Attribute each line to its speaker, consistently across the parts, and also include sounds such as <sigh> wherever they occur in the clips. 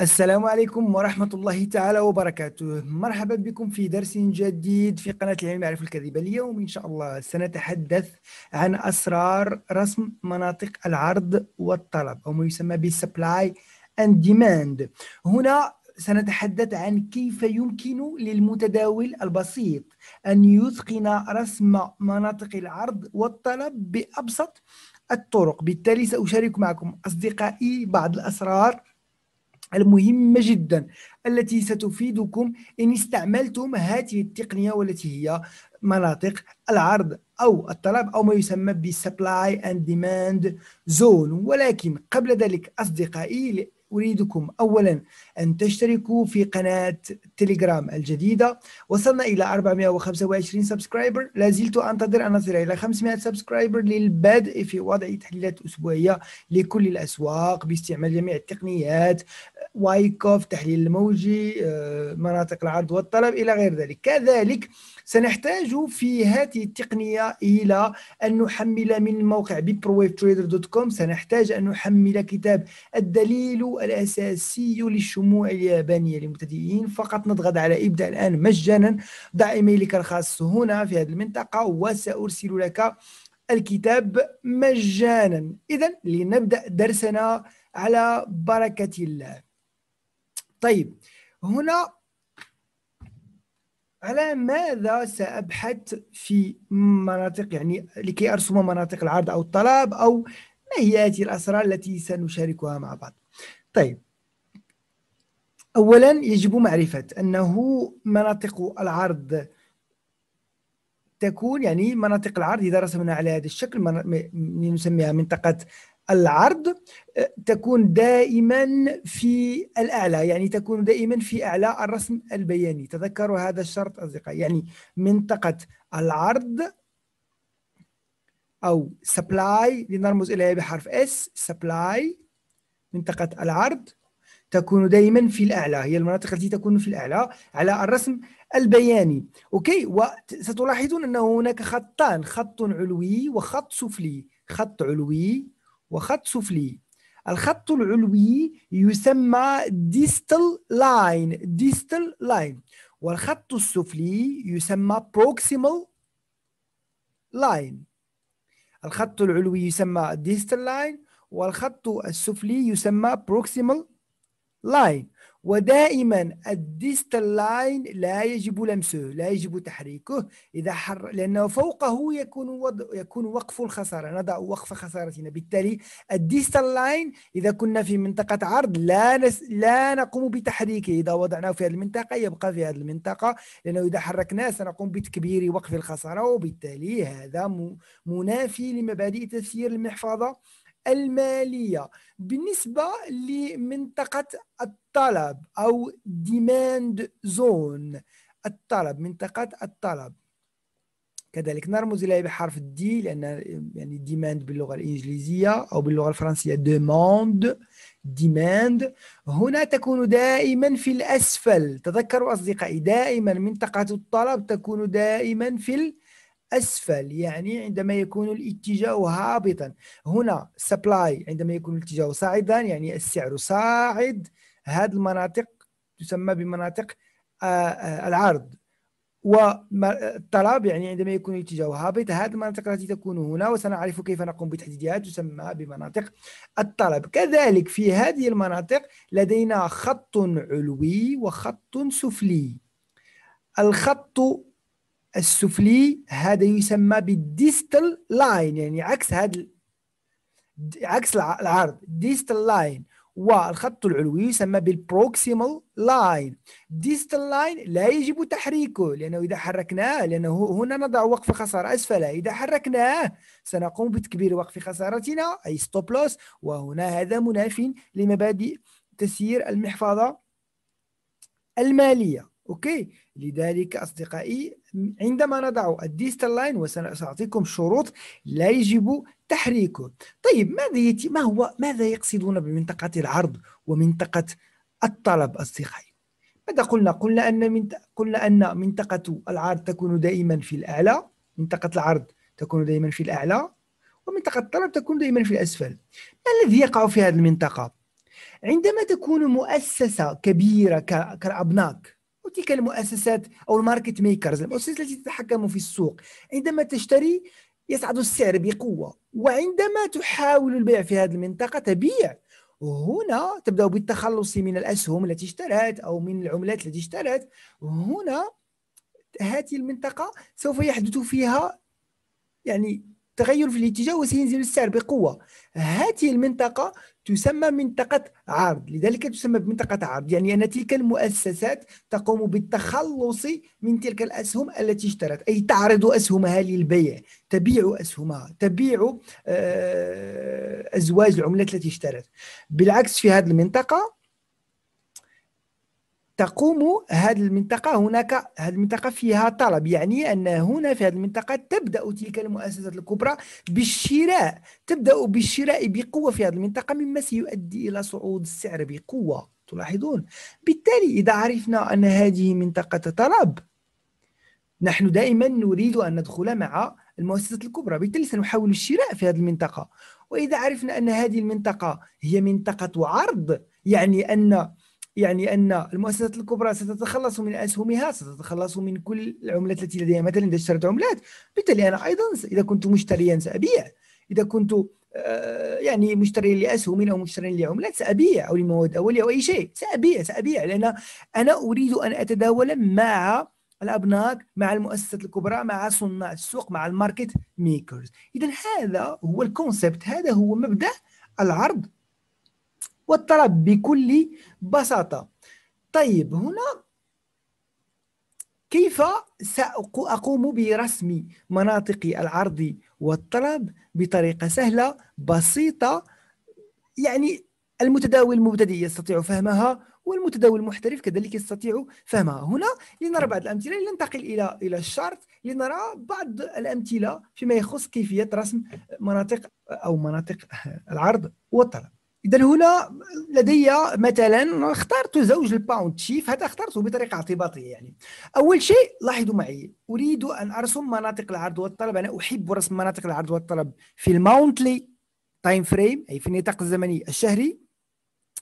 Speaker 1: السلام عليكم ورحمة الله تعالى وبركاته مرحبا بكم في درس جديد في قناة العلم يعرف الكذب اليوم إن شاء الله سنتحدث عن أسرار رسم مناطق العرض والطلب أو ما يسمى بالسبلاي اند ديماند هنا سنتحدث عن كيف يمكن للمتداول البسيط أن يتقن رسم مناطق العرض والطلب بأبسط الطرق بالتالي سأشارك معكم أصدقائي بعض الأسرار المهمة جدا التي ستفيدكم إن استعملتم هذه التقنية والتي هي مناطق العرض أو الطلب أو ما يسمى بالسبلاي أند ديماند زون ولكن قبل ذلك أصدقائي أريدكم أولا أن تشتركوا في قناة تليجرام الجديدة وصلنا إلى 425 سبسكرايبر لازلت أنتظر أن أصل إلى 500 سبسكرايبر للبدء في وضع تحليلات أسبوعية لكل الأسواق باستعمال جميع التقنيات وايكوف تحليل الموجي آه، مناطق العرض والطلب إلى غير ذلك كذلك سنحتاج في هذه التقنية إلى أن نحمل من موقع ببرويف دوت كوم سنحتاج أن نحمل كتاب الدليل الأساسي للشموع اليابانية للمبتدئين فقط نضغط على إبدأ الآن مجانا ضع إيميلك الخاص هنا في هذه المنطقة وسأرسل لك الكتاب مجانا إذا لنبدأ درسنا على بركة الله طيب هنا على ماذا سأبحث في مناطق يعني لكي أرسم مناطق العرض أو الطلب أو ما هي هذه الأسرار التي سنشاركها مع بعض طيب أولا يجب معرفة أنه مناطق العرض تكون يعني مناطق العرض إذا رسمنا على هذا الشكل من نسميها منطقة العرض آه، تكون دائما في الأعلى يعني تكون دائما في أعلى الرسم البياني تذكروا هذا الشرط أصدقائي يعني منطقة العرض أو سبلاي لنرمز إليها بحرف اس سبلاي منطقة العرض تكون دائما في الأعلى هي المناطق التي تكون في الأعلى على الرسم البياني أوكي وستلاحظون انه هناك خطان خط علوي وخط سفلي خط علوي وخط سفلي الخط العلوي يسمى distal line distal line والخط السفلي يسمى proximal line الخط العلوي يسمى distal line والخط السفلي يسمى proximal line ودائما الديستال لاين لا يجب لمسه لا يجب تحريكه إذا حر لأنه فوقه يكون وض... يكون وقف الخسارة نضع وقف خسارتنا بالتالي الديستال لاين إذا كنا في منطقة عرض لا نس... لا نقوم بتحريكه إذا وضعناه في هذه المنطقة يبقى في هذه المنطقة لأنه إذا حركناه سنقوم بتكبير وقف الخسارة وبالتالي هذا منافي لمبادئ تسيير المحفظة المالية بالنسبة لمنطقة الطلب أو demand zone الطلب منطقة الطلب كذلك نرمز إليه بحرف الدي لأن يعني demand باللغة الإنجليزية أو باللغة الفرنسية demand demand هنا تكون دائما في الأسفل تذكروا أصدقائي دائما منطقة الطلب تكون دائما في الأسفل أسفل يعني عندما يكون الاتجاه هابطا هنا سبلاي عندما يكون الاتجاه صاعدا يعني السعر صاعد هذه المناطق تسمى بمناطق آه، آه، العرض والطلب يعني عندما يكون الاتجاه هابط هذه المناطق التي تكون هنا وسنعرف كيف نقوم بتحديدها تسمى بمناطق الطلب كذلك في هذه المناطق لدينا خط علوي وخط سفلي الخط السفلي هذا يسمى بالديستال لاين يعني عكس هذا عكس العرض ديستال لاين والخط العلوي يسمى بالبروكسيمال لاين ديستال لاين لا يجب تحريكه لأنه إذا حركناه لأنه هنا نضع وقف خسارة أسفله إذا حركناه سنقوم بتكبير وقف خسارتنا أي ستوب لوس وهنا هذا مناف لمبادئ تسيير المحفظة المالية أوكي لذلك أصدقائي عندما نضع الديستال لاين وسأعطيكم شروط لا يجب تحريكه طيب ماذا يتي ما هو ماذا يقصدون بمنطقة العرض ومنطقة الطلب أصدقائي ماذا قلنا قلنا أن من... قلنا أن منطقة العرض تكون دائما في الأعلى منطقة العرض تكون دائما في الأعلى ومنطقة الطلب تكون دائما في الأسفل ما الذي يقع في هذه المنطقة؟ عندما تكون مؤسسة كبيرة كالأبناك تلك المؤسسات أو الماركت ميكرز المؤسسات التي تتحكم في السوق عندما تشتري يصعد السعر بقوة وعندما تحاول البيع في هذه المنطقة تبيع هنا تبدأ بالتخلص من الأسهم التي اشترت أو من العملات التي اشترت هنا هذه المنطقة سوف يحدث فيها يعني تغير في الاتجاه وسينزل السعر بقوة هذه المنطقة تسمى منطقة عرض لذلك تسمى بمنطقة عرض يعني أن تلك المؤسسات تقوم بالتخلص من تلك الأسهم التي اشترت أي تعرض أسهمها للبيع تبيع أسهمها تبيع آه، أزواج العملات التي اشترت بالعكس في هذه المنطقة تقوم هذه المنطقة هناك هذه المنطقة فيها طلب يعني أن هنا في هذه المنطقة تبدأ تلك المؤسسات الكبرى بالشراء تبدأ بالشراء بقوة في هذه المنطقة مما سيؤدي إلى صعود السعر بقوة تلاحظون بالتالي إذا عرفنا أن هذه منطقة طلب نحن دائما نريد أن ندخل مع المؤسسات الكبرى بالتالي سنحاول الشراء في هذه المنطقة وإذا عرفنا أن هذه المنطقة هي منطقة عرض يعني أن يعني أن المؤسسات الكبرى ستتخلص من أسهمها ستتخلص من كل العملات التي لديها مثلا إذا اشتريت عملات بالتالي أنا أيضا إذا كنت مشتريا سأبيع إذا كنت آه، يعني مشتريا لاسهم او مشتريا لعملات سابيع او لمواد اوليه او اي شيء سابيع سابيع لان انا اريد ان اتداول مع الابناك مع المؤسسات الكبرى مع صناع السوق مع الماركت ميكرز اذا هذا هو الكونسبت هذا هو مبدا العرض والطلب بكل بساطة طيب هنا كيف سأقوم برسم مناطق العرض والطلب بطريقة سهلة بسيطة يعني المتداول المبتدئ يستطيع فهمها والمتداول المحترف كذلك يستطيع فهمها هنا لنرى بعض الأمثلة لننتقل إلى إلى الشرط لنرى بعض الأمثلة فيما يخص كيفية رسم مناطق أو مناطق العرض والطلب اذا هنا لدي مثلا اخترت زوج الباوند شيف هذا اخترته بطريقه اعتباطيه يعني اول شيء لاحظوا معي اريد ان ارسم مناطق العرض والطلب انا احب رسم مناطق العرض والطلب في الماونتلي تايم فريم اي في النطاق الزمني الشهري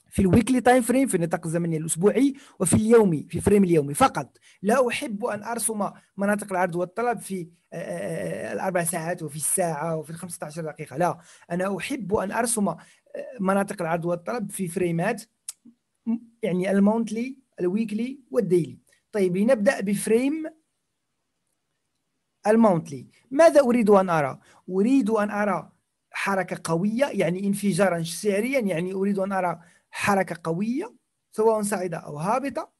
Speaker 1: في الويكلي تايم فريم في النطاق الزمني الاسبوعي وفي اليومي في فريم اليومي فقط لا احب ان ارسم مناطق العرض والطلب في آه، آه، آه، الاربع ساعات وفي الساعه وفي ال 15 دقيقه لا انا احب ان ارسم مناطق العرض والطلب في فريمات يعني المونتلي الويكلي والديلي طيب لنبدا بفريم المونتلي ماذا اريد ان ارى اريد ان ارى حركه قويه يعني انفجارا سعريا يعني اريد ان ارى حركه قويه سواء صاعده او هابطه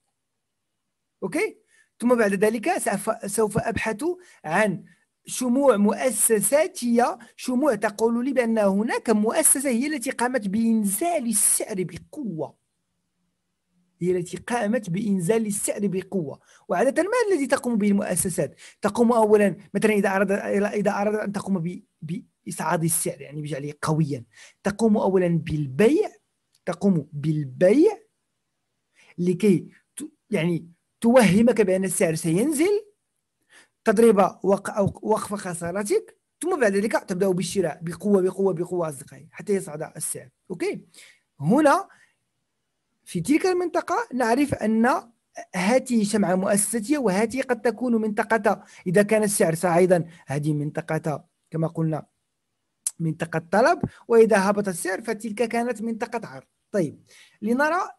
Speaker 1: اوكي ثم بعد ذلك سوف ابحث عن شموع مؤسساتية شموع تقول لي بأن هناك مؤسسة هي التي قامت بإنزال السعر بقوة هي التي قامت بإنزال السعر بقوة وعادة ما الذي تقوم به المؤسسات تقوم أولا مثلا إذا أرادت إذا أرادت أن تقوم بإسعاد السعر يعني بجعله قويا تقوم أولا بالبيع تقوم بالبيع لكي يعني توهمك بأن السعر سينزل تضريبه وقف خسارتك ثم بعد ذلك تبدا بالشراء بقوه بقوه بقوه اصدقائي حتى يصعد السعر اوكي هنا في تلك المنطقه نعرف ان هاتي شمعة مؤسسية وهاتي قد تكون منطقة إذا كان السعر صاعدا هذه منطقة كما قلنا منطقة طلب وإذا هبط السعر فتلك كانت منطقة عرض طيب لنرى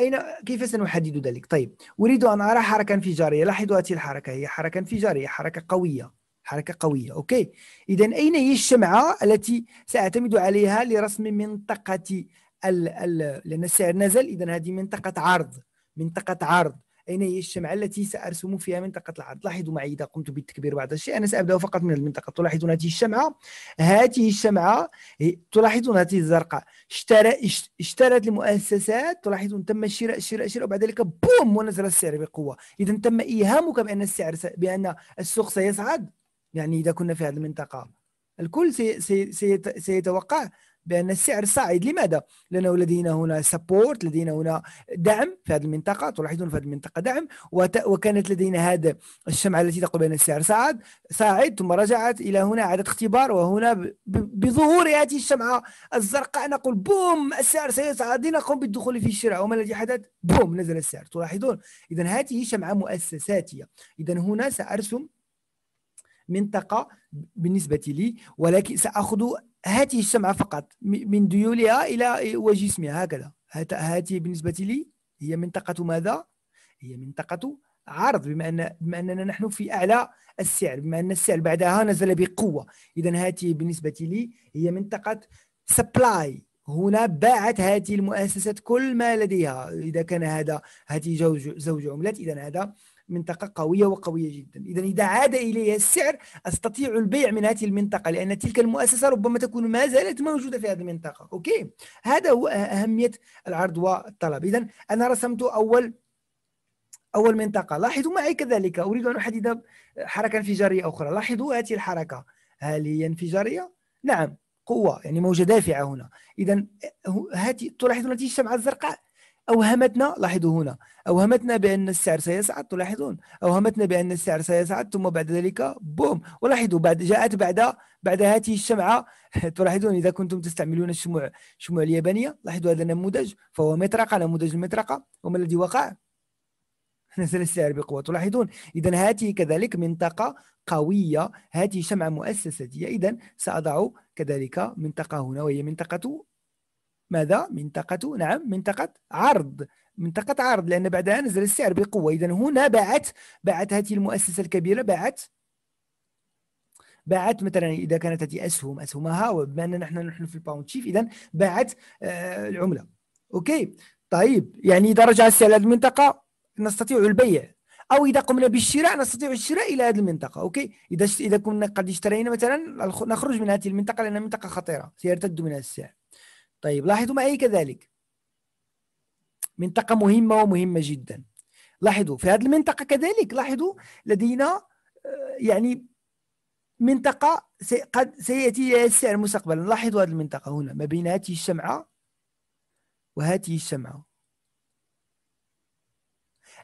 Speaker 1: أين كيف سنحدد ذلك؟ طيب أريد أن أرى حركة انفجارية لاحظوا هذه الحركة هي حركة انفجارية حركة قوية حركة قوية أوكي إذا أين هي الشمعة التي سأعتمد عليها لرسم منطقة ال ال لأن السعر نزل إذا هذه منطقة عرض منطقة عرض أين هي الشمعة التي سأرسم فيها منطقة العرض لاحظوا معي إذا قمت بالتكبير بعض الشيء أنا سأبدأ فقط من المنطقة تلاحظون هذه الشمعة هذه الشمعة تلاحظون هذه الزرقاء اشترت المؤسسات تلاحظون تم شراء شراء شراء وبعد ذلك بوم ونزل السعر بقوة إذا تم إيهامك بأن السعر س... بأن السوق سيصعد يعني إذا كنا في هذه المنطقة الكل سي... سي... سي... سيتوقع بان السعر صاعد لماذا؟ لانه لدينا هنا سبورت لدينا هنا دعم في هذه المنطقه تلاحظون في هذه المنطقه دعم وكانت لدينا هذا الشمعه التي تقول بان السعر صعد صاعد ثم رجعت الى هنا عادت اختبار وهنا بظهور هذه الشمعه الزرقاء نقول بوم السعر سيصعد لنقوم بالدخول في الشراء وما الذي حدث؟ بوم نزل السعر تلاحظون اذا هذه شمعه مؤسساتيه اذا هنا سارسم منطقه بالنسبه لي ولكن ساخذ هذه الشمعة فقط من ديولها إلى وجسمها هكذا هذه بالنسبة لي هي منطقة ماذا؟ هي منطقة عرض بما أن بما أننا نحن في أعلى السعر بما أن السعر بعدها نزل بقوة إذا هذه بالنسبة لي هي منطقة سبلاي هنا باعت هذه المؤسسات كل ما لديها إذا كان هذا هذه زوج زوج عملات إذا هذا منطقة قوية وقوية جدا إذا إذا عاد إليها السعر أستطيع البيع من هذه المنطقة لأن تلك المؤسسة ربما تكون ما زالت موجودة في هذه المنطقة أوكي هذا هو أه- أهمية العرض والطلب إذا أنا رسمت أول أول منطقة لاحظوا معي كذلك أريد أن أحدد حركة انفجارية أخرى لاحظوا هذه الحركة هل هي انفجارية؟ نعم قوة يعني موجة دافعة هنا إذا هاتي تلاحظون هذه الشمعة الزرقاء أوهمتنا لاحظوا هنا أوهمتنا بأن السعر سيصعد تلاحظون أوهمتنا بأن السعر سيصعد ثم بعد ذلك بوم ولاحظوا بعد جاءت بعد بعد هذه الشمعة <laughs> تلاحظون إذا كنتم تستعملون الشموع الشموع اليابانية لاحظوا هذا النموذج فهو مطرقة نموذج المطرقة وما الذي وقع؟ <laughs> نزل السعر بقوة تلاحظون إذا هذه كذلك منطقة قوية هذه شمعة مؤسساتية إذا سأضع كذلك منطقة هنا وهي منطقة ماذا منطقة نعم منطقة عرض منطقة عرض لأن بعدها نزل السعر بقوة إذا هنا باعت باعت هذه المؤسسة الكبيرة باعت باعت مثلا إذا كانت هذه أسهم أسهمها وبما أننا نحن نحن في الباوند شيف إذا باعت آه العملة أوكي طيب يعني إذا رجع السعر لهذه المنطقة نستطيع البيع او اذا قمنا بالشراء نستطيع الشراء الى هذه المنطقه اوكي اذا اذا كنا قد اشترينا مثلا نخرج من هذه المنطقه لانها منطقه خطيره سيرتد منها السعر طيب لاحظوا معي كذلك منطقة مهمة ومهمة جدا لاحظوا في هذه المنطقة كذلك لاحظوا لدينا آه، يعني منطقة سي قد سيأتي السعر مستقبلا لاحظوا هذه المنطقة هنا ما بين هذه الشمعة وهذه الشمعة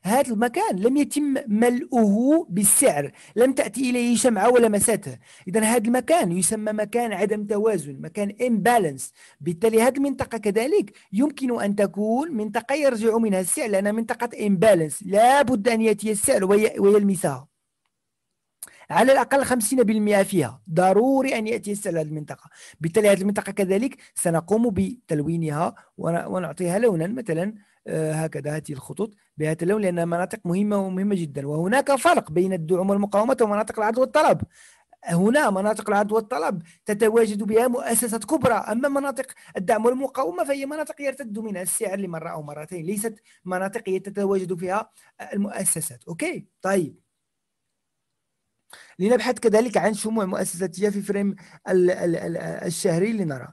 Speaker 1: هذا المكان لم يتم ملؤه بالسعر لم تأتي إليه شمعة ولا مساته إذا هذا المكان يسمى مكان عدم توازن مكان imbalance بالتالي هذه المنطقة كذلك يمكن أن تكون منطقة يرجع منها السعر لأنها منطقة imbalance لا بد أن يأتي السعر ويلمسها على الاقل 50% فيها ضروري ان ياتي السعر هذه المنطقه بالتالي هذه المنطقه كذلك سنقوم بتلوينها ونعطيها لونا مثلا آه، هكذا هذه الخطوط بهذا اللون لأنها مناطق مهمة ومهمة جدا وهناك فرق بين الدعم والمقاومة ومناطق العرض والطلب هنا مناطق العرض والطلب تتواجد بها مؤسسات كبرى أما مناطق الدعم والمقاومة فهي مناطق يرتد منها السعر لمرة أو مرتين ليست مناطق تتواجد فيها المؤسسات أوكي طيب لنبحث كذلك عن شموع مؤسساتية في فريم الشهري لنرى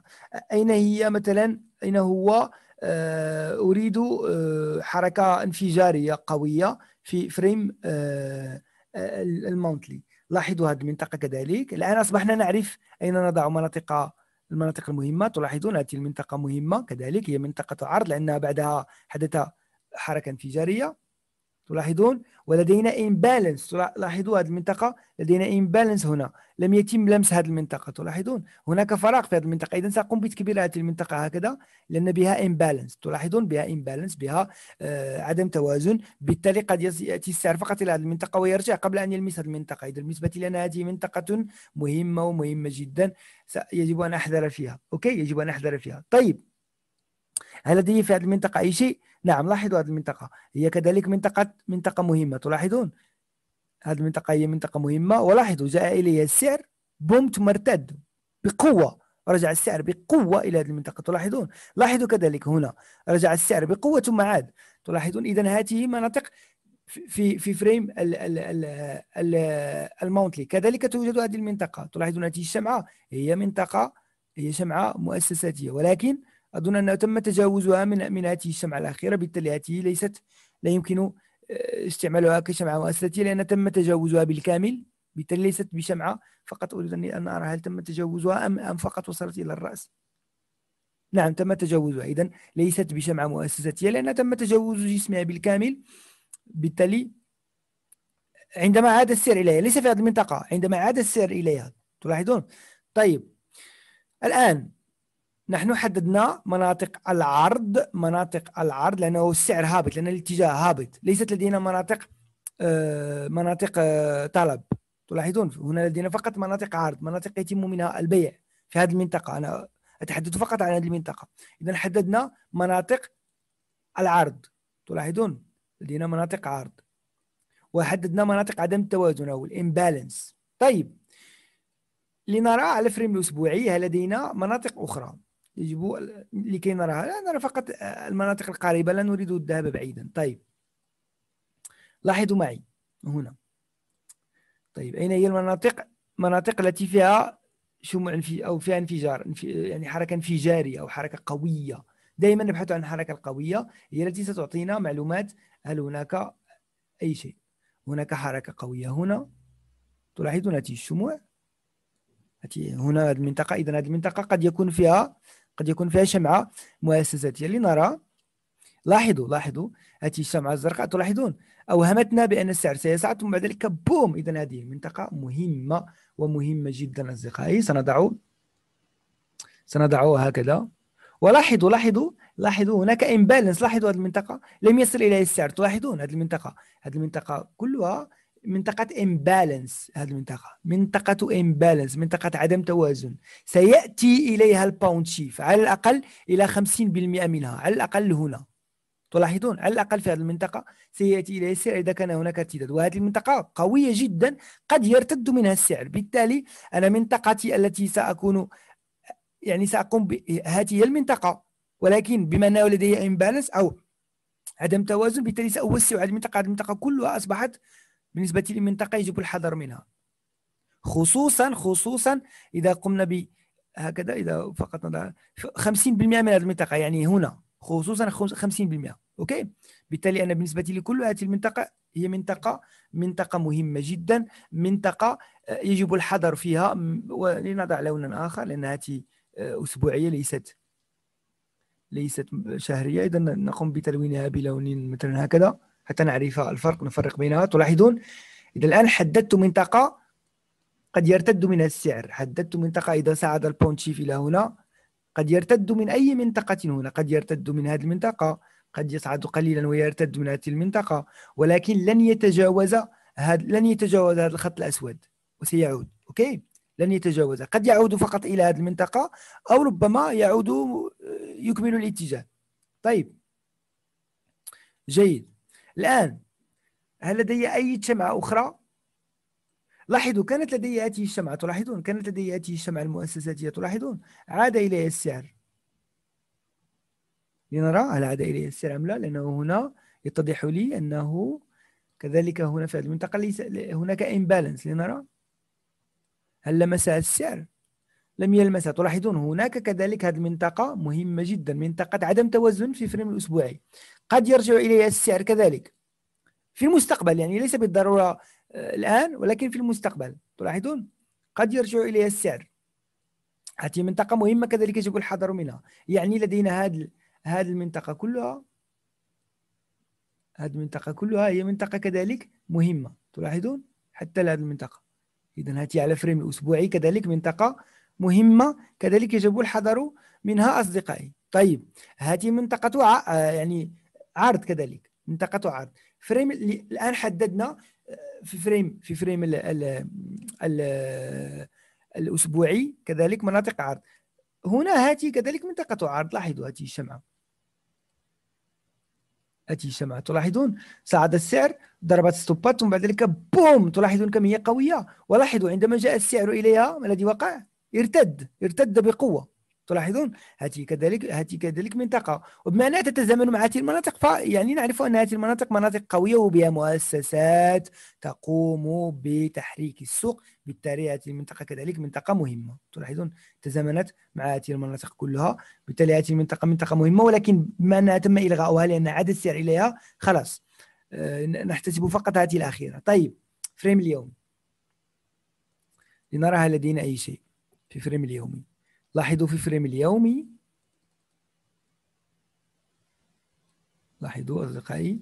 Speaker 1: أين هي مثلا أين هو آه، اريد آه، حركه انفجاريه قويه في فريم آه، المونتلي لاحظوا هذه المنطقه كذلك الان اصبحنا نعرف اين نضع مناطق المناطق المهمه تلاحظون هذه المنطقه مهمه كذلك هي منطقه عرض لانها بعدها حدث حركه انفجاريه تلاحظون ولدينا امبالانس تلاحظوا هذه المنطقة لدينا امبالانس هنا لم يتم لمس هذه المنطقة تلاحظون هناك فراغ في هذه المنطقة إذا سأقوم بتكبير هذه المنطقة هكذا لأن بها امبالانس تلاحظون بها امبالانس بها آه عدم توازن بالتالي قد يأتي السعر فقط إلى هذه المنطقة ويرجع قبل أن يلمس هذه المنطقة إذا بالنسبة لنا هذه منطقة مهمة ومهمة جدا يجب أن أحذر فيها أوكي يجب أن أحذر فيها طيب هل لدي في هذه المنطقة أي شيء؟ نعم لاحظوا هذه المنطقة هي كذلك منطقة منطقة مهمة تلاحظون هذه المنطقة هي منطقة مهمة ولاحظوا جاء إليها السعر بومت مرتد بقوة رجع السعر بقوة إلى هذه المنطقة تلاحظون لاحظوا كذلك هنا رجع السعر بقوة ثم عاد تلاحظون إذا هذه مناطق في في فريم الماونتلي كذلك توجد هذه المنطقة تلاحظون هذه الشمعة هي منطقة هي شمعة مؤسساتية ولكن أظن أنه تم تجاوزها من من هذه الشمعة الأخيرة بالتالي هذه ليست لا يمكن آه، استعمالها كشمعة مؤسسية لأن تم تجاوزها بالكامل بالتالي ليست بشمعة فقط أريد أن أرى هل تم تجاوزها أم أم فقط وصلت إلى الرأس نعم تم تجاوزها إذا ليست بشمعة مؤسسية لأن تم تجاوز جسمها بالكامل بالتالي عندما عاد السير إليها ليس في هذه المنطقة عندما عاد السير إليها تلاحظون طيب الآن نحن حددنا مناطق العرض مناطق العرض لانه السعر هابط لان الاتجاه هابط ليست لدينا مناطق آه، مناطق آه، طلب تلاحظون هنا لدينا فقط مناطق عرض مناطق يتم منها البيع في هذه المنطقه انا اتحدث فقط عن هذه المنطقه اذا حددنا مناطق العرض تلاحظون لدينا مناطق عرض وحددنا مناطق عدم التوازن او الامبالانس طيب لنرى على الفريم الاسبوعي هل لدينا مناطق اخرى يجب لكي نراها لا نرى فقط آه، المناطق القريبة لا نريد الذهاب بعيدا طيب لاحظوا معي هنا طيب أين هي المناطق مناطق التي فيها شموع أو فيها انفجار يعني حركة انفجارية أو حركة قوية دائما نبحث عن الحركة القوية هي التي ستعطينا معلومات هل هناك أي شيء هناك حركة قوية هنا تلاحظون هذه الشموع هنا هذه المنطقة إذا هذه المنطقة قد يكون فيها قد يكون فيها شمعة مؤسساتية لنرى لاحظوا لاحظوا هذه الشمعة الزرقاء تلاحظون أوهمتنا بأن السعر سيصعد ثم بعد ذلك بوم إذا هذه منطقة مهمة ومهمة جدا أصدقائي سنضع سنضع هكذا ولاحظوا لاحظوا لاحظوا هناك امبالانس لاحظوا هذه المنطقة لم يصل إليها السعر تلاحظون هذه المنطقة هذه المنطقة كلها منطقة امبالانس هذه المنطقة منطقة امبالانس منطقة عدم توازن سيأتي إليها الباوند شيف على الأقل إلى 50% منها على الأقل هنا تلاحظون على الأقل في هذه المنطقة سيأتي إليها السعر إذا كان هناك ارتداد وهذه المنطقة قوية جدا قد يرتد منها السعر بالتالي أنا منطقتي التي سأكون يعني سأقوم هذه هي المنطقة ولكن بما أنه لدي امبالانس أو عدم توازن بالتالي سأوسع هذه المنطقة هذه المنطقة كلها أصبحت بالنسبة للمنطقة يجب الحذر منها خصوصا خصوصا إذا قمنا ب هكذا إذا فقط نضع 50% من هذه المنطقة يعني هنا خصوصا 50% أوكي بالتالي أنا بالنسبة لكل هذه المنطقة هي منطقة منطقة مهمة جدا منطقة آه، يجب الحذر فيها ولنضع لونا آخر لأن هذه آه، أسبوعية ليست ليست شهرية إذا نقوم بتلوينها بلون مثلا هكذا حتى نعرف الفرق نفرق بينها تلاحظون إذا الآن حددت منطقة قد يرتد منها السعر حددت منطقة إذا صعد البوند شيف إلى هنا قد يرتد من أي منطقة هنا قد يرتد من هذه المنطقة قد يصعد قليلا ويرتد من هذه المنطقة ولكن لن يتجاوز هذا لن يتجاوز هذا الخط الأسود وسيعود أوكي لن يتجاوز قد يعود فقط إلى هذه المنطقة أو ربما يعود يكمل الاتجاه طيب جيد الآن هل لدي أي شمعة أخرى؟ لاحظوا كانت لدي هذه الشمعة تلاحظون كانت لدي هذه الشمعة المؤسساتية تلاحظون عاد إلي السعر لنرى هل عاد إلي السعر أم لا لأنه هنا يتضح لي أنه كذلك هنا في هذه المنطقة ليس هناك امبالانس لنرى هل لمس السعر؟ لم يلمسها تلاحظون هناك كذلك هذه المنطقة مهمة جدا منطقة عدم توازن في فريم الأسبوعي قد يرجع إليها السعر كذلك في المستقبل يعني ليس بالضرورة آه، الآن ولكن في المستقبل تلاحظون قد يرجع إليها السعر هذه منطقة مهمة كذلك يجب الحذر منها يعني لدينا هذه هذه المنطقة كلها هذه المنطقة كلها هي منطقة كذلك مهمة تلاحظون حتى لهذه المنطقة إذا هذه على فريم الأسبوعي كذلك منطقة مهمة كذلك يجب الحذر منها أصدقائي طيب هذه منطقة آه، يعني عرض كذلك منطقته عرض فريم الان حددنا آه، في فريم في فريم الـ الـ الـ الاسبوعي كذلك مناطق عرض هنا هاتي كذلك منطقه عرض لاحظوا هاتي الشمعه هاتي الشمعه تلاحظون صعد السعر ضربت ستوبات ثم بعد ذلك بوم تلاحظون كم هي قويه ولاحظوا عندما جاء السعر اليها ما الذي وقع ارتد ارتد بقوه تلاحظون هذه كذلك هذه كذلك منطقة وبما أنها تتزامن مع هذه المناطق فيعني نعرف أن هذه المناطق مناطق قوية وبها مؤسسات تقوم بتحريك السوق بالتالي هذه المنطقة كذلك منطقة مهمة تلاحظون تزامنت مع هذه المناطق كلها بالتالي هذه المنطقة منطقة مهمة ولكن بما أنها تم إلغاؤها لأن عاد السعر إليها خلاص آه، نحتسب فقط هذه الأخيرة طيب فريم اليوم لنراها لدينا أي شيء في فريم اليومي لاحظوا في فريم اليومي لاحظوا أصدقائي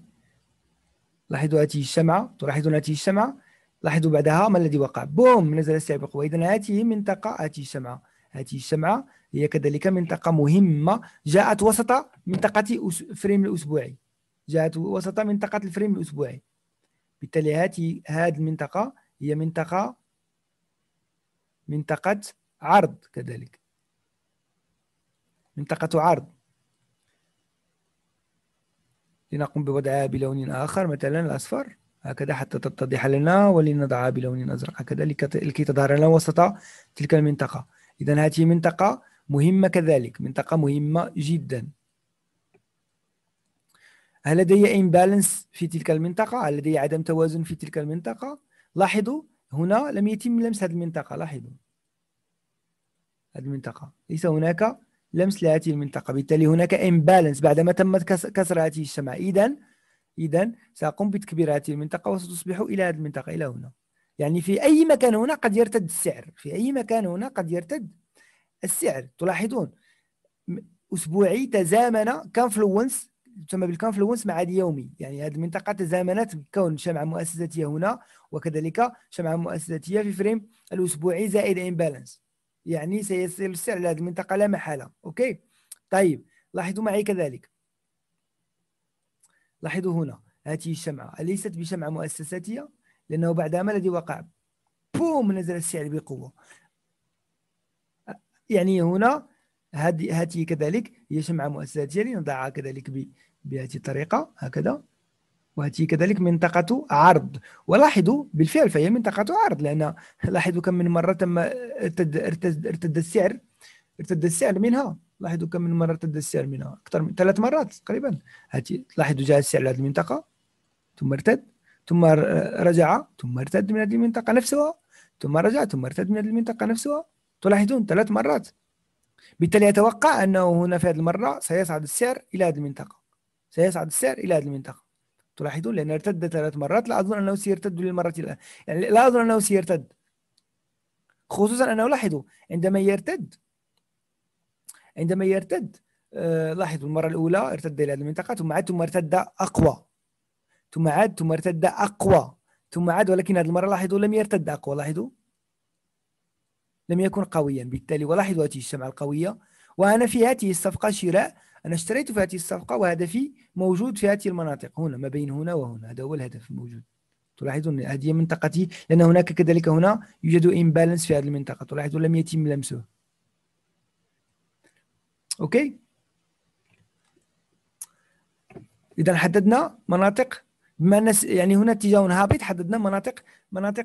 Speaker 1: لاحظوا هذه الشمعة تلاحظون هذه الشمعة لاحظوا بعدها ما الذي وقع بوم نزل السابق وإذا هذه منطقة هذه الشمعة هذه الشمعة هي كذلك منطقة مهمة جاءت وسط منطقة فريم الأسبوعي جاءت وسط منطقة الفريم الأسبوعي بالتالي هذه هذه المنطقة هي منطقة منطقة عرض كذلك منطقة عرض لنقوم بوضعها بلون آخر مثلا الأصفر هكذا حتى تتضح لنا ولنضعها بلون أزرق هكذا لكي تظهر لنا وسط تلك المنطقة إذا هذه منطقة مهمة كذلك منطقة مهمة جدا هل لدي امبالانس في تلك المنطقة؟ هل لدي عدم توازن في تلك المنطقة؟ لاحظوا هنا لم يتم لمس هذه المنطقة لاحظوا هذه المنطقة ليس هناك لمس لهذه المنطقة بالتالي هناك امبالانس بعدما تمت كسر هذه الشمعة إذا إذا سأقوم بتكبير هذه المنطقة وستصبح إلى هذه المنطقة إلى هنا يعني في أي مكان هنا قد يرتد السعر في أي مكان هنا قد يرتد السعر تلاحظون أسبوعي تزامن كانفلونس تسمى بالكونفلونس مع اليومي يعني هذه المنطقة تزامنت كون شمعة مؤسساتية هنا وكذلك شمعة مؤسساتية في فريم الأسبوعي زائد امبالانس يعني سيصل السعر لهذه المنطقة لا محالة أوكي طيب لاحظوا معي كذلك لاحظوا هنا هذه الشمعة أليست بشمعة مؤسساتية لأنه بعد ما الذي وقع بوم نزل السعر بقوة يعني هنا هذه كذلك هي شمعة مؤسساتية لنضعها كذلك بهذه الطريقة هكذا وهذه كذلك منطقة عرض ولاحظوا بالفعل فهي منطقة عرض لأن لاحظوا كم من مرة تم ارتد, ارتد, ارتد السعر ارتد السعر منها لاحظوا كم من مرة ارتد السعر منها أكثر من ثلاث مرات تقريبا هذه لاحظوا جاء السعر لهذه المنطقة ثم ارتد ثم رجع ثم ارتد من هذه المنطقة نفسها ثم رجع ثم ارتد من هذه المنطقة نفسها تلاحظون ثلاث مرات بالتالي أتوقع أنه هنا في هذه المرة سيصعد السعر إلى هذه المنطقة سيصعد السعر إلى هذه المنطقة تلاحظون لأنه ارتد ثلاث مرات لا أظن أنه سيرتد للمرة الآن يعني لا أظن أنه سيرتد خصوصا أنه لاحظوا عندما يرتد عندما يرتد آه لاحظوا المرة الأولى ارتد إلى هذه المنطقة ثم عاد ثم ارتد أقوى ثم عاد ثم ارتد أقوى ثم عاد ولكن هذه المرة لاحظوا لم يرتد أقوى لاحظوا لم يكن قويا بالتالي ولاحظوا هذه الشمعة القوية وأنا في هذه الصفقة شراء أنا اشتريت في هذه الصفقة وهدفي موجود في هذه المناطق هنا ما بين هنا وهنا هذا هو الهدف الموجود تلاحظون هذه منطقتي لأن هناك كذلك هنا يوجد إمبالانس في هذه المنطقة تلاحظون لم يتم لمسه أوكي إذا حددنا مناطق بما ان يعني هنا اتجاه هابط حددنا مناطق مناطق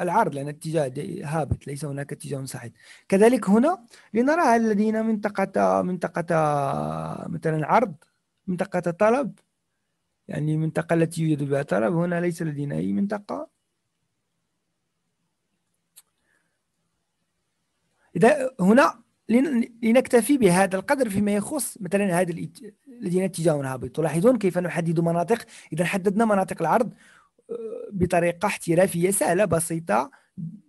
Speaker 1: العرض لان الاتجاه هابط ليس هناك اتجاه صحيح كذلك هنا لنرى هل لدينا منطقة منطقة مثلا عرض منطقة طلب يعني المنطقة التي يوجد بها طلب هنا ليس لدينا أي منطقة إذا هنا لنكتفي بهذا القدر فيما يخص مثلا هذا الذين اتجاههم هابط تلاحظون كيف نحدد مناطق اذا حددنا مناطق العرض آه، بطريقه احترافيه سهله بسيطه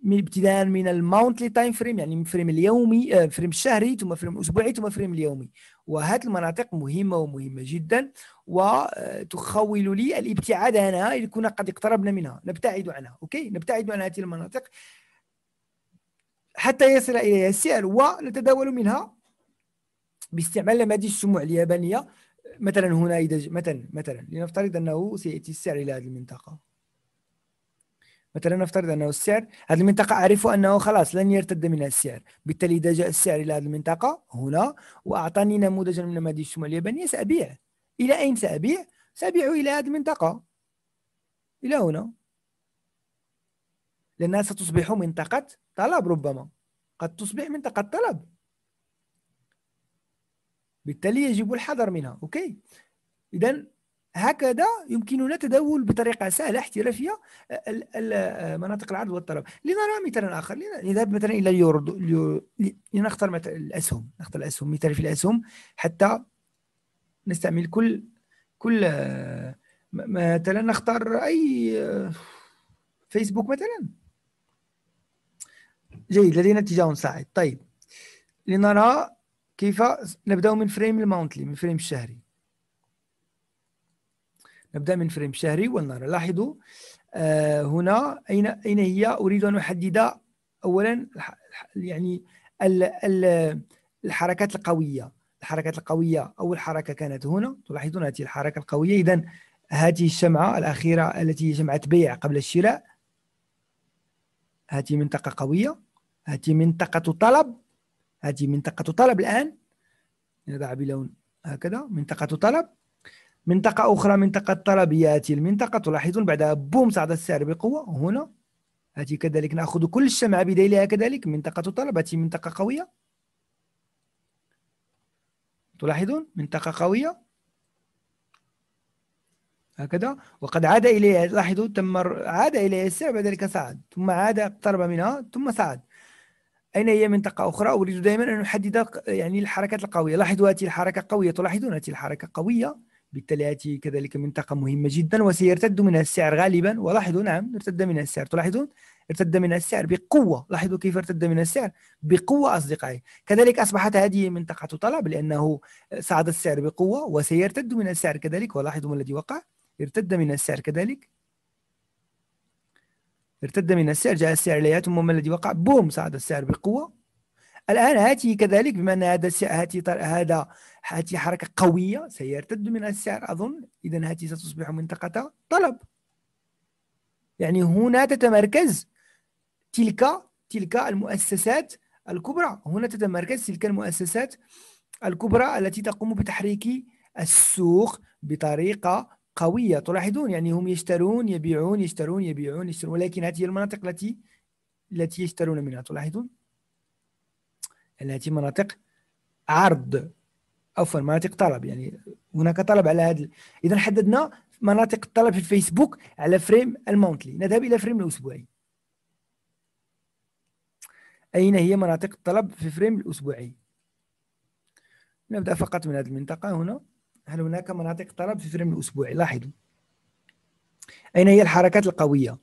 Speaker 1: من ابتداء من الماونتلي تايم فريم يعني من فريم اليومي آه، فريم الشهري ثم فريم الاسبوعي ثم فريم اليومي وهذه المناطق مهمه ومهمه جدا وتخول آه، لي الابتعاد عنها اذا كنا قد اقتربنا منها نبتعد عنها اوكي نبتعد عن هذه المناطق حتى يصل إليها السعر ونتداول منها باستعمال نماذج السموع اليابانية مثلا هنا إذا مثلا مثلا لنفترض أنه سيأتي السعر إلى هذه المنطقة مثلا نفترض انه السعر هذه المنطقه اعرف انه خلاص لن يرتد منها السعر بالتالي اذا جاء السعر الى هذه المنطقه هنا واعطاني نموذجا من نماذج السموع اليابانيه سابيع الى اين سابيع سابيع الى هذه المنطقه الى هنا لانها ستصبح منطقه طلب ربما قد تصبح منطقة طلب بالتالي يجب الحذر منها أوكي إذا هكذا يمكننا تداول بطريقة سهلة احترافية مناطق العرض والطلب لنرى مثلا آخر لنذهب مثلا إلى اليورو لنختار مثلا الأسهم نختار الأسهم مثال في الأسهم حتى نستعمل كل كل مثلا نختار أي آه، فيسبوك مثلا جيد لدينا اتجاه صاعد طيب لنرى كيف نبدأ من فريم الماونتلي من فريم الشهري نبدأ من فريم شهري ولنرى لاحظوا آه هنا أين أين هي أريد أن أحدد أولا يعني الحركات القوية الحركات القوية أول حركة كانت هنا تلاحظون هذه الحركة القوية إذا هذه الشمعة الأخيرة التي هي شمعة بيع قبل الشراء هذه منطقة قوية هذه منطقة طلب هذه منطقة طلب الآن نضع بلون هكذا منطقة طلب منطقة أخرى منطقة طلب هي هذه المنطقة تلاحظون بعدها بوم صعد السعر بقوة هنا هذه كذلك نأخذ كل الشمعة بديلها كذلك منطقة طلب هذه منطقة قوية تلاحظون منطقة قوية هكذا وقد عاد إليها لاحظوا تم عاد إليها السعر بعد ذلك صعد ثم عاد اقترب منها ثم صعد أين هي منطقة أخرى أريد دائما أن أحدد يعني الحركات القوية لاحظوا هذه الحركة قوية تلاحظون هذه الحركة قوية بالتالي هذه كذلك منطقة مهمة جدا وسيرتد منها السعر غالبا ولاحظوا نعم ارتد منها السعر تلاحظون ارتد منها السعر بقوة لاحظوا كيف ارتد منها السعر بقوة أصدقائي كذلك أصبحت هذه منطقة طلب لأنه آه، صعد السعر بقوة وسيرتد من السعر كذلك ولاحظوا ما الذي وقع ارتد من السعر كذلك ارتد من السعر جاء السعر إليها ثم ما الذي وقع بوم صعد السعر بقوة الآن هاته كذلك بما أن هذا هاته هذا هاته حركة قوية سيرتد من السعر أظن إذا هاته ستصبح منطقة طلب يعني هنا تتمركز تلك تلك المؤسسات الكبرى هنا تتمركز تلك المؤسسات الكبرى التي تقوم بتحريك السوق بطريقة قوية تلاحظون يعني هم يشترون يبيعون يشترون يبيعون يشترون ولكن هذه المناطق التي التي يشترون منها تلاحظون التي مناطق عرض عفوا مناطق طلب يعني هناك طلب على هذا اذا حددنا مناطق الطلب في الفيسبوك على فريم المونتلي نذهب الى فريم الاسبوعي اين هي مناطق الطلب في فريم الاسبوعي نبدا فقط من هذه المنطقه هنا هل هناك مناطق طلب في فريم الأسبوعي لاحظوا أين هي الحركات القوية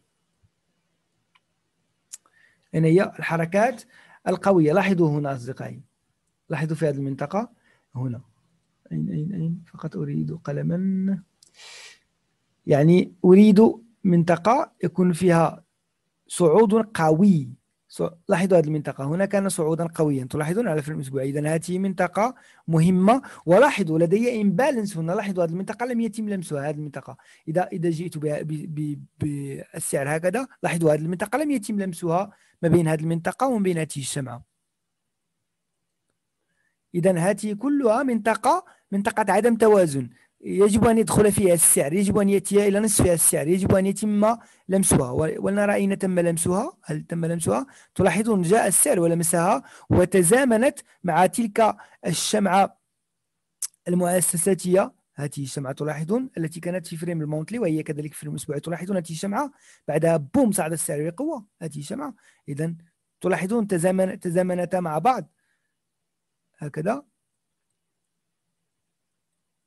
Speaker 1: أين هي الحركات القوية لاحظوا هنا أصدقائي لاحظوا في هذه المنطقة هنا أين أين أين فقط أريد قلما يعني أريد منطقة يكون فيها صعود قوي لاحظوا هذه المنطقة هنا كان صعودا قويا تلاحظون على فيلم الأسبوع إذا هذه منطقة مهمة ولاحظوا لدي إمبالانس هنا لاحظوا هذه المنطقة لم يتم لمسها هذه المنطقة إذا إذا جئت بالسعر هكذا لاحظوا هذه المنطقة لم يتم لمسها ما بين هذه المنطقة وما بين هذه الشمعة إذا هذه كلها منطقة منطقة عدم توازن يجب أن يدخل فيها السعر يجب أن يأتي إلى نصف السعر يجب أن يتم لمسها ولنرى أين تم لمسها هل تم لمسها تلاحظون جاء السعر ولمسها وتزامنت مع تلك الشمعة المؤسساتية هذه الشمعة تلاحظون التي كانت في فريم المونتلي وهي كذلك في الأسبوع تلاحظون هذه الشمعة بعدها بوم صعد السعر بقوة هذه الشمعة إذا تلاحظون تزامن تزامنتا مع بعض هكذا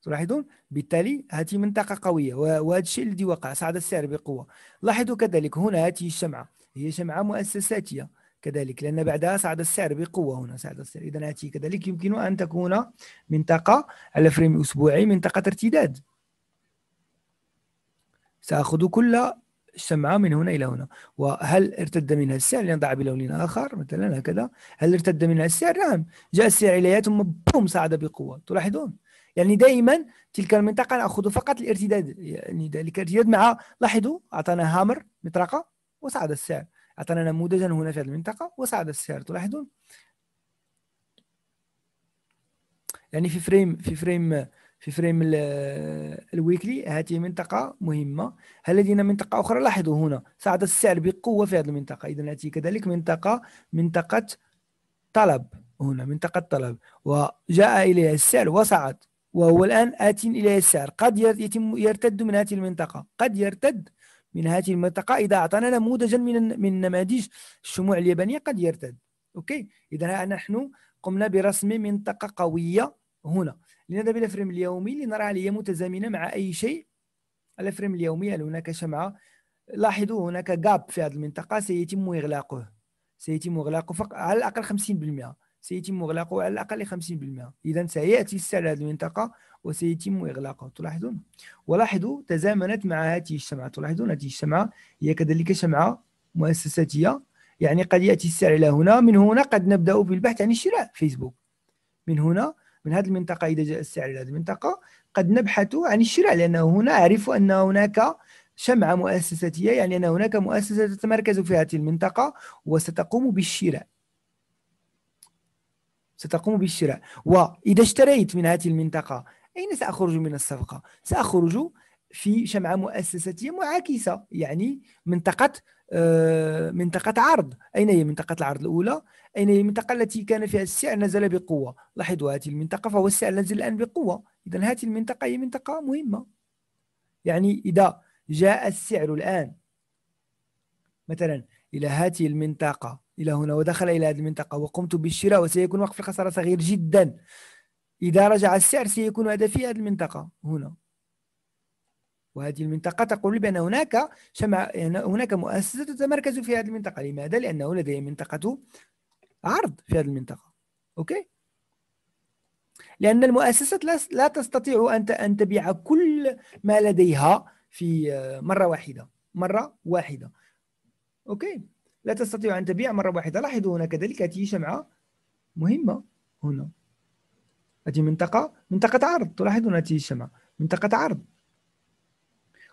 Speaker 1: تلاحظون بالتالي هذه منطقه قويه وهذا الشيء الذي وقع صعد السعر بقوه لاحظوا كذلك هنا هذه الشمعه هي شمعه مؤسساتيه كذلك لان بعدها صعد السعر بقوه هنا صعد السعر اذا هذه كذلك يمكن ان تكون منطقه على فريم اسبوعي منطقه ارتداد ساخذ كل الشمعة من هنا إلى هنا وهل ارتد منها السعر لنضع بلون آخر مثلا هكذا هل ارتد منها السعر نعم جاء السعر إليها ثم بوم صعد بقوة تلاحظون يعني دائما تلك المنطقه ناخذ فقط الارتداد يعني ذلك الارتداد مع لاحظوا اعطانا هامر مطرقه وصعد السعر اعطانا نموذجا هنا في هذه المنطقه وصعد السعر تلاحظون يعني في فريم في فريم في فريم الويكلي هذه منطقة مهمة هل لدينا منطقة أخرى لاحظوا هنا صعد السعر بقوة في هذه المنطقة إذا هذه كذلك منطقة منطقة طلب هنا منطقة طلب وجاء إليها السعر وصعد وهو الآن آت إلى السعر قد يتم يرتد من هذه المنطقة قد يرتد من هذه المنطقة إذا أعطانا نموذجا من من نماذج الشموع اليابانية قد يرتد أوكي إذا نحن قمنا برسم منطقة قوية هنا لنذهب إلى فريم اليومي لنرى هل هي متزامنة مع أي شيء على فريم اليومي هل هناك شمعة لاحظوا هناك جاب في هذه المنطقة سيتم إغلاقه سيتم إغلاقه فقط على الأقل 50% سيتم إغلاقه على الأقل 50% إذا سيأتي السعر هذه المنطقة وسيتم إغلاقه تلاحظون ولاحظوا تزامنت مع هذه الشمعة تلاحظون هذه الشمعة هي كذلك شمعة مؤسساتية يعني قد يأتي السعر إلى هنا من هنا قد نبدأ بالبحث عن الشراء فيسبوك من هنا من هذه المنطقة إذا جاء السعر إلى هذه المنطقة قد نبحث عن الشراء لأنه هنا أعرف أن هناك شمعة مؤسساتية يعني أن هناك مؤسسة تتمركز في هذه المنطقة وستقوم بالشراء ستقوم بالشراء وإذا اشتريت من هذه المنطقة أين سأخرج من الصفقة؟ سأخرج في شمعة مؤسساتية معاكسة يعني منطقة آه منطقة عرض أين هي منطقة العرض الأولى؟ أين هي المنطقة التي كان فيها السعر نزل بقوة؟ لاحظوا هذه المنطقة فهو السعر نزل الآن بقوة إذا هذه المنطقة هي منطقة مهمة يعني إذا جاء السعر الآن مثلا إلى هذه المنطقة إلى هنا ودخل إلى هذه المنطقة وقمت بالشراء وسيكون وقف الخسارة صغير جدا إذا رجع السعر سيكون هذا في هذه المنطقة هنا وهذه المنطقة تقول بأن هناك شمع هناك مؤسسة تتمركز في هذه المنطقة لماذا؟ لأنه لدي منطقة عرض في هذه المنطقة أوكي؟ لأن المؤسسات لا تستطيع أن أن تبيع كل ما لديها في آه، مرة واحدة مرة واحدة أوكي لا تستطيع أن تبيع مرة واحدة لاحظوا هنا كذلك هذه شمعة مهمة هنا هذه منطقة منطقة عرض تلاحظون هذه الشمعة منطقة عرض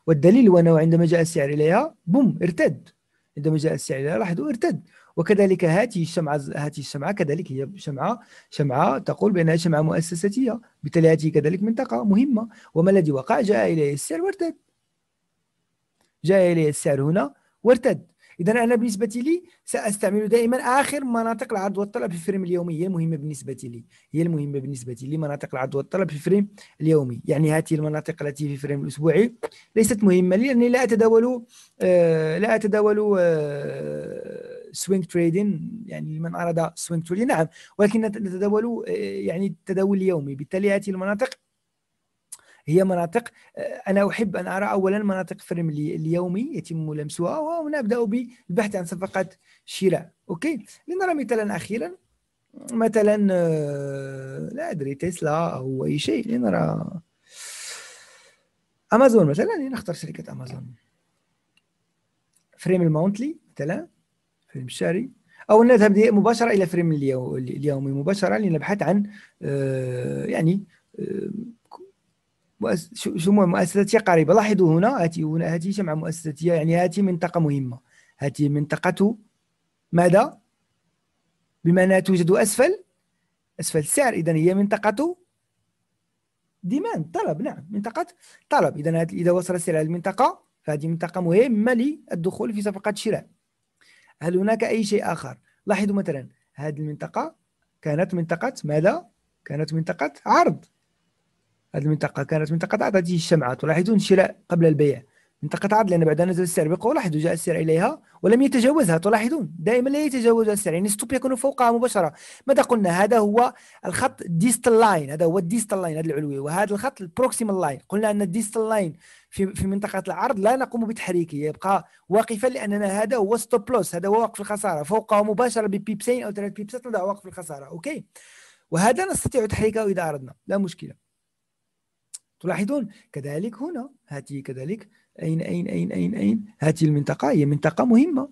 Speaker 1: والدليل هو أنه عندما جاء السعر إليها بوم ارتد عندما جاء السعر إليها لاحظوا ارتد وكذلك هذه الشمعة هذه الشمعة كذلك هي شمعة شمعة تقول بأنها شمعة مؤسساتية بالتالي هذه كذلك منطقة مهمة وما الذي وقع جاء إليه السعر وارتد جاء إليه السعر هنا وارتد اذا انا بالنسبه لي ساستعمل دائما اخر مناطق العرض والطلب في الفريم اليومي هي المهمه بالنسبه لي هي المهمه بالنسبه لي مناطق العرض والطلب في الفريم اليومي يعني هذه المناطق التي في الفريم الاسبوعي ليست مهمه لي لاني لا اتداول آه، لا اتداول سوينج آه، تريدين يعني لمن اراد سوينج تريدين نعم ولكن نتداول آه، يعني التداول اليومي بالتالي هذه المناطق هي مناطق آه، انا احب ان ارى اولا مناطق فريم اليومي يتم لمسها ونبدا بالبحث عن صفقات شراء اوكي لنرى مثلا اخيرا مثلا آه، لا ادري تسلا او اي شيء لنرى امازون مثلا لنختار شركه امازون فريم المونتلي مثلا فريم الشهري او نذهب مباشره الى فريم اليومي مباشره لنبحث عن آه، يعني شموع مؤسستي قريبة لاحظوا هنا هاتي هنا هاتي جمع مؤسستية يعني هاتي منطقة مهمة هاتي منطقة ماذا؟ بما أنها توجد أسفل أسفل السعر إذا هي منطقة ديمان طلب نعم منطقة طلب إذا إذا وصل السعر المنطقه فهذه منطقة مهمة للدخول في صفقة شراء هل هناك أي شيء آخر؟ لاحظوا مثلا هذه المنطقة كانت منطقة ماذا؟ كانت منطقة عرض هذه المنطقه كانت منطقه عرض هذه الشمعه تلاحظون الشراء قبل البيع منطقه عرض لان بعدها نزل السعر بقوه لاحظوا جاء السعر اليها ولم يتجاوزها تلاحظون دائما لا يتجاوز السعر يعني ستوب يكون فوقها مباشره ماذا قلنا هذا هو الخط ديستال لاين هذا هو الديستال لاين هذا العلوي وهذا الخط البروكسيمال لاين قلنا ان الديستال لاين في في منطقه العرض لا نقوم بتحريكه يبقى واقفا لاننا هذا هو ستوب لوس هذا هو وقف الخساره فوقه مباشره ببيبسين او ثلاث بيبسات نضع وقف الخساره اوكي وهذا نستطيع تحريكه اذا اردنا لا مشكله تلاحظون كذلك هنا هاتي كذلك أين أين أين أين أين هاتي المنطقة هي منطقة مهمة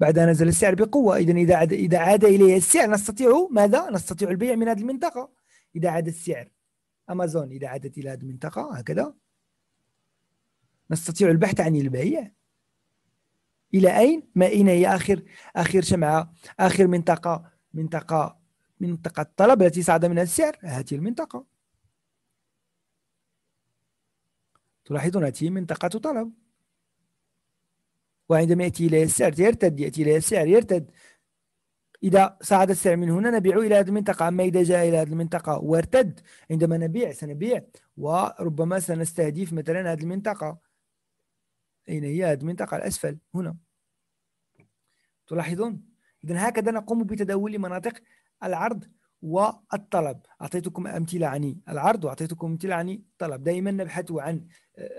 Speaker 1: بعد أن نزل السعر بقوة إذا إذا عاد إذا عاد إليها السعر نستطيع ماذا؟ نستطيع البيع من هذه المنطقة إذا عاد السعر أمازون إذا عادت إلى هذه المنطقة هكذا نستطيع البحث عن البيع إلى أين؟ ما أين هي آخر آخر شمعة آخر منطقة منطقة منطقة الطلب التي صعد منها السعر هذه المنطقة تلاحظون هذه منطقة طلب وعندما يأتي إليها السعر يرتد يأتي إليها السعر يرتد إذا صعد السعر من هنا نبيع إلى هذه المنطقة أما إذا جاء إلى هذه المنطقة وارتد عندما نبيع سنبيع وربما سنستهدف مثلا هذه المنطقة أين هي هذه المنطقة الأسفل هنا تلاحظون إذا هكذا نقوم بتداول مناطق العرض والطلب أعطيتكم أمثلة عن العرض وأعطيتكم أمثلة عن الطلب دائما نبحث عن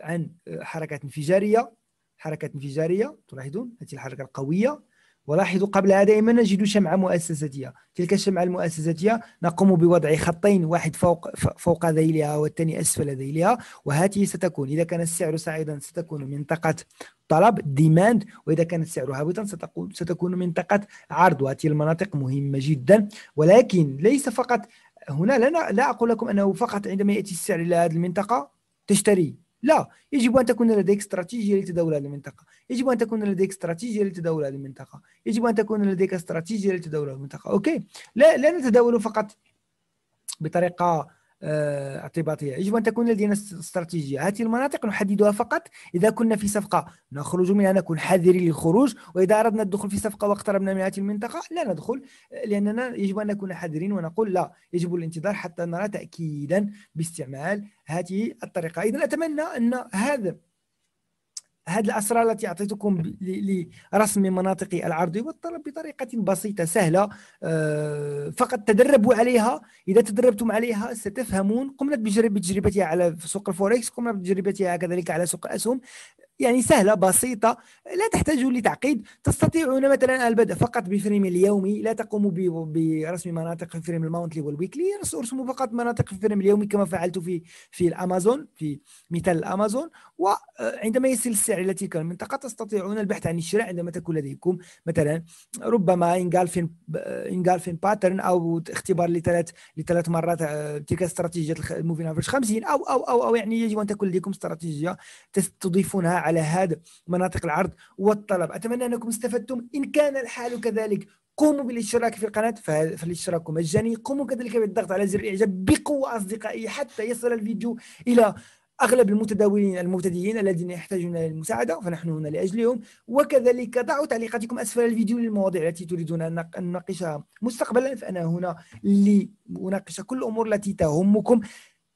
Speaker 1: عن حركة انفجارية حركة انفجارية تلاحظون هذه الحركة القوية ولاحظوا قبلها دائما نجد شمعة مؤسساتية تلك الشمعة المؤسساتية نقوم بوضع خطين واحد فوق فوق ذيلها والثاني أسفل ذيلها وهذه ستكون إذا كان السعر صاعدا ستكون منطقة طلب ديماند وإذا كان السعر هابطا ستكون ستكون منطقة عرض وهذه المناطق مهمة جدا ولكن ليس فقط هنا لا, لا أقول لكم أنه فقط عندما يأتي السعر إلى هذه المنطقة تشتري لا يجب ان تكون لديك استراتيجيه لتداول هذه المنطقه يجب ان تكون لديك استراتيجيه لتداول هذه المنطقه يجب ان تكون لديك استراتيجيه لتداول هذه المنطقه اوكي لا لا نتداول فقط بطريقه ارتباطية آه، يجب أن تكون لدينا استراتيجية هذه المناطق نحددها فقط إذا كنا في صفقة نخرج منها نكون حذرين للخروج وإذا أردنا الدخول في صفقة واقتربنا من هذه المنطقة لا ندخل لأننا يجب أن نكون حذرين ونقول لا يجب الانتظار حتى نرى تأكيدا باستعمال هذه الطريقة إذا أتمنى أن هذا هذه الأسرار التي أعطيتكم لرسم مناطق العرض والطلب بطريقة بسيطة سهلة آه، فقط تدربوا عليها إذا تدربتم عليها ستفهمون قمنا بتجربتها على سوق الفوركس قمنا بتجربتها كذلك على سوق الأسهم يعني سهلة بسيطة لا تحتاج لتعقيد تستطيعون مثلا البدء فقط بفريم اليومي لا تقوموا برسم مناطق في فريم الماونتلي والويكلي ارسموا فقط مناطق في فريم اليومي كما فعلت في في الامازون في مثال الامازون وعندما يصل السعر إلى تلك المنطقة تستطيعون البحث عن الشراء عندما تكون لديكم مثلا ربما انجالفين انجالفين باترن او اختبار لثلاث لثلاث مرات آه، تلك استراتيجية الموفين افريج 50 او او او او يعني يجب ان تكون لديكم استراتيجية تضيفونها على على هذا مناطق العرض والطلب أتمنى أنكم استفدتم إن كان الحال كذلك قوموا بالاشتراك في القناة فالاشتراك مجاني قوموا كذلك بالضغط على زر الإعجاب بقوة أصدقائي حتى يصل الفيديو إلى اغلب المتداولين المبتدئين الذين يحتاجون للمساعده فنحن هنا لاجلهم وكذلك ضعوا تعليقاتكم اسفل الفيديو للمواضيع التي تريدون ان نناقشها مستقبلا فانا هنا لاناقش كل الامور التي تهمكم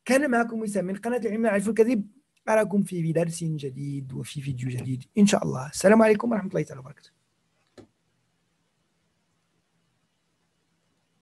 Speaker 1: كان معكم وسام من قناه العلم العرف الكذب أراكم في درس جديد وفي فيديو جديد إن شاء الله السلام عليكم ورحمة الله تعالى وبركاته